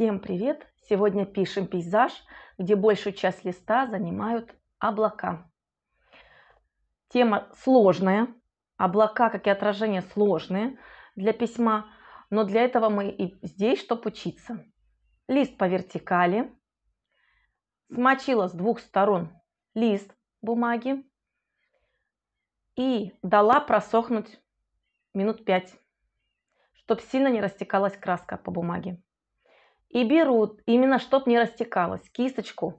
Всем привет! Сегодня пишем пейзаж, где большую часть листа занимают облака. Тема сложная. Облака, как и отражение, сложные для письма. Но для этого мы и здесь, чтобы учиться. Лист по вертикали. Смочила с двух сторон лист бумаги. И дала просохнуть минут пять, чтобы сильно не растекалась краска по бумаге и берут, именно чтоб не растекалось, кисточку,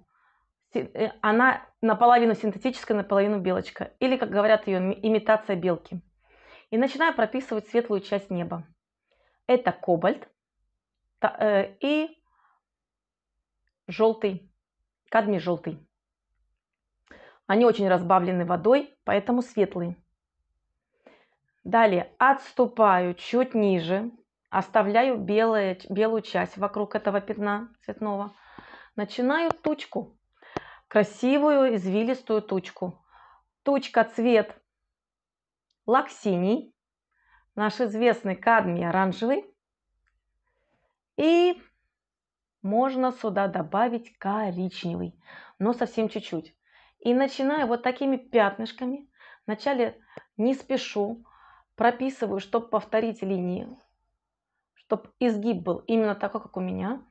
э, она наполовину синтетическая, наполовину белочка, или, как говорят ее, имитация белки. И начинаю прописывать светлую часть неба. Это кобальт э, и желтый, кадмий желтый. Они очень разбавлены водой, поэтому светлые. Далее отступаю чуть ниже, Оставляю белое, белую часть вокруг этого пятна цветного. Начинаю тучку. Красивую извилистую тучку. Тучка цвет лак синий, Наш известный кадмий оранжевый. И можно сюда добавить коричневый, но совсем чуть-чуть. И начинаю вот такими пятнышками. Вначале не спешу, прописываю, чтобы повторить линии чтобы изгиб был именно такой, как у меня.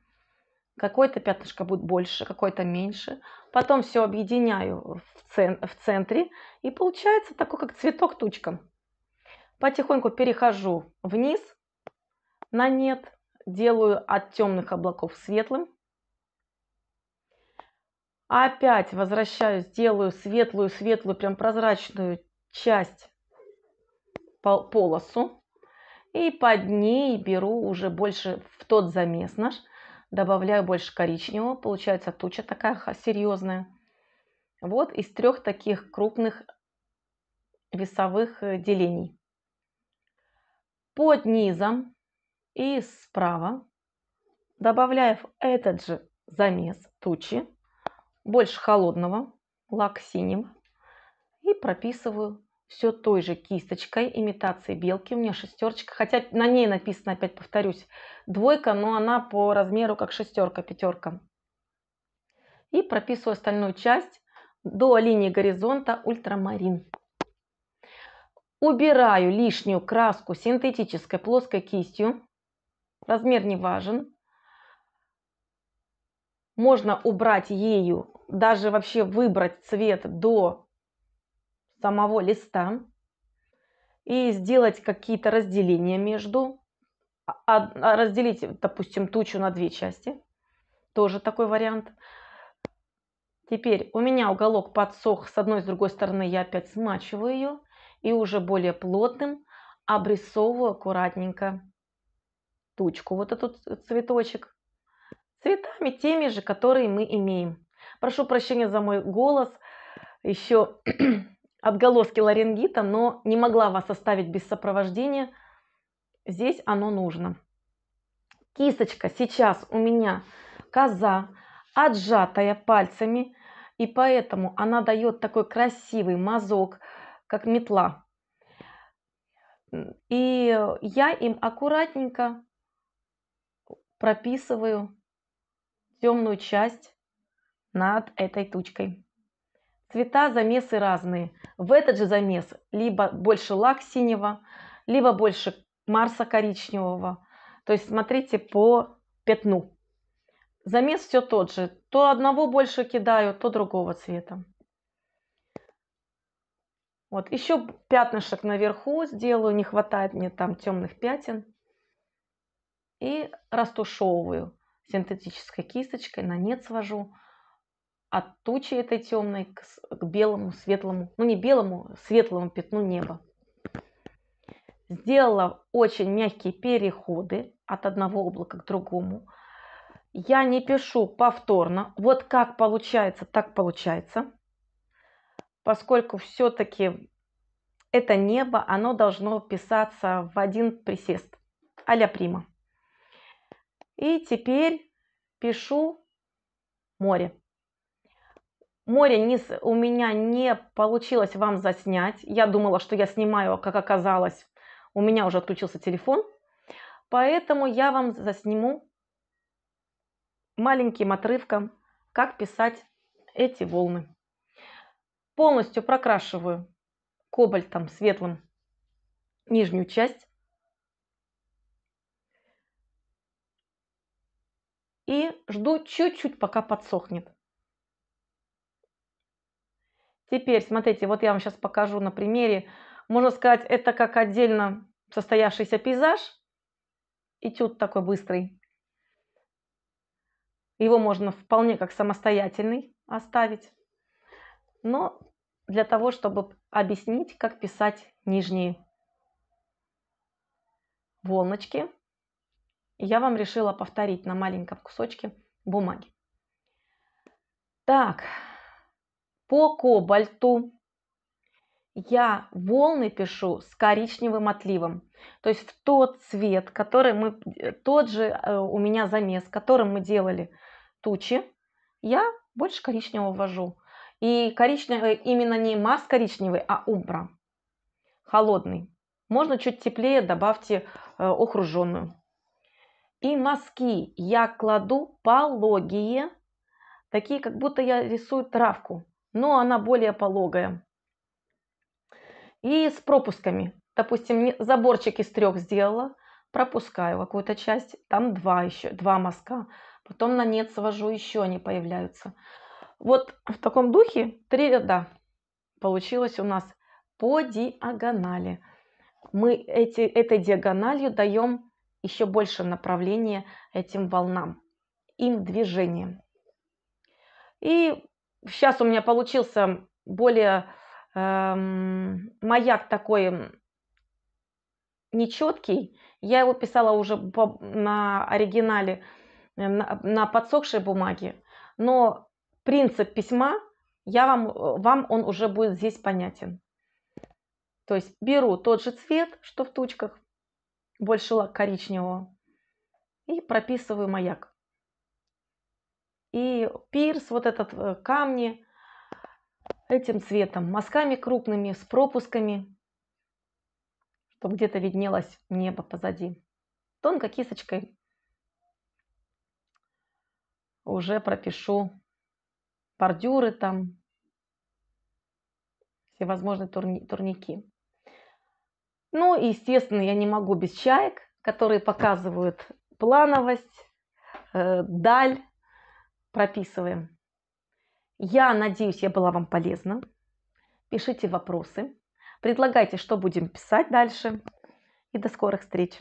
Какое-то пятнышко будет больше, какое-то меньше. Потом все объединяю в, центре. И получается такой, как цветок тучка. Потихоньку перехожу вниз на нет. Делаю от темных облаков светлым. Опять возвращаюсь, делаю светлую-светлую, прям прозрачную часть полосу и под ней беру уже больше в тот замес наш, добавляю больше коричневого, получается туча такая серьезная. Вот из трех таких крупных весовых э, делений. Под низом и справа добавляю этот же замес тучи, больше холодного, лак синим, и прописываю все той же кисточкой, имитации белки. У меня шестерочка, хотя на ней написано, опять повторюсь, двойка, но она по размеру как шестерка, пятерка. И прописываю остальную часть до линии горизонта ультрамарин. Убираю лишнюю краску синтетической плоской кистью. Размер не важен. Можно убрать ею, даже вообще выбрать цвет до самого листа и сделать какие-то разделения между, а, а, а, разделить, допустим, тучу на две части, тоже такой вариант. Теперь у меня уголок подсох с одной и с другой стороны, я опять смачиваю ее и уже более плотным обрисовываю аккуратненько тучку, вот этот цветочек, цветами теми же, которые мы имеем. Прошу прощения за мой голос, еще отголоски ларингита, но не могла вас оставить без сопровождения. Здесь оно нужно. Кисточка сейчас у меня коза, отжатая пальцами, и поэтому она дает такой красивый мазок, как метла. И я им аккуратненько прописываю темную часть над этой тучкой. Цвета замесы разные. В этот же замес либо больше лак синего, либо больше марса коричневого. То есть смотрите по пятну. Замес все тот же. То одного больше кидаю, то другого цвета. Вот еще пятнышек наверху сделаю, не хватает мне там темных пятен. И растушевываю синтетической кисточкой, на нет свожу от тучи этой темной к, к белому светлому, ну не белому, а светлому пятну неба. Сделала очень мягкие переходы от одного облака к другому. Я не пишу повторно. Вот как получается, так получается. Поскольку все-таки это небо, оно должно писаться в один присест. Аля прима. И теперь пишу море. Море низ у меня не получилось вам заснять. Я думала, что я снимаю, как оказалось, у меня уже отключился телефон. Поэтому я вам засниму маленьким отрывком, как писать эти волны. Полностью прокрашиваю кобальтом светлым нижнюю часть. И жду чуть-чуть, пока подсохнет. Теперь, смотрите, вот я вам сейчас покажу на примере. Можно сказать, это как отдельно состоявшийся пейзаж. Этюд такой быстрый. Его можно вполне как самостоятельный оставить. Но для того, чтобы объяснить, как писать нижние волночки, я вам решила повторить на маленьком кусочке бумаги. Так, по кобальту я волны пишу с коричневым отливом. То есть в тот цвет, который мы, э, тот же э, у меня замес, которым мы делали тучи, я больше коричневого ввожу. И коричневый э, именно не Марс коричневый, а Убра. Холодный. Можно чуть теплее, добавьте охруженную. И мазки я кладу пологие, такие, как будто я рисую травку но она более пологая. И с пропусками. Допустим, заборчик из трех сделала, пропускаю какую-то часть, там два еще, два мазка. Потом на нет свожу, еще они появляются. Вот в таком духе три ряда получилось у нас по диагонали. Мы эти, этой диагональю даем еще больше направления этим волнам, им движением. И сейчас у меня получился более эм, маяк такой нечеткий. Я его писала уже по, на оригинале, эм, на, на подсохшей бумаге. Но принцип письма, я вам, э, вам он уже будет здесь понятен. То есть беру тот же цвет, что в тучках, больше лак коричневого, и прописываю маяк и пирс, вот этот э, камни этим цветом, мазками крупными, с пропусками, чтобы где-то виднелось небо позади. тонкой кисточкой уже пропишу бордюры там, всевозможные турни турники. Ну и, естественно, я не могу без чаек, которые показывают плановость, э, даль, прописываем. Я надеюсь, я была вам полезна. Пишите вопросы. Предлагайте, что будем писать дальше. И до скорых встреч.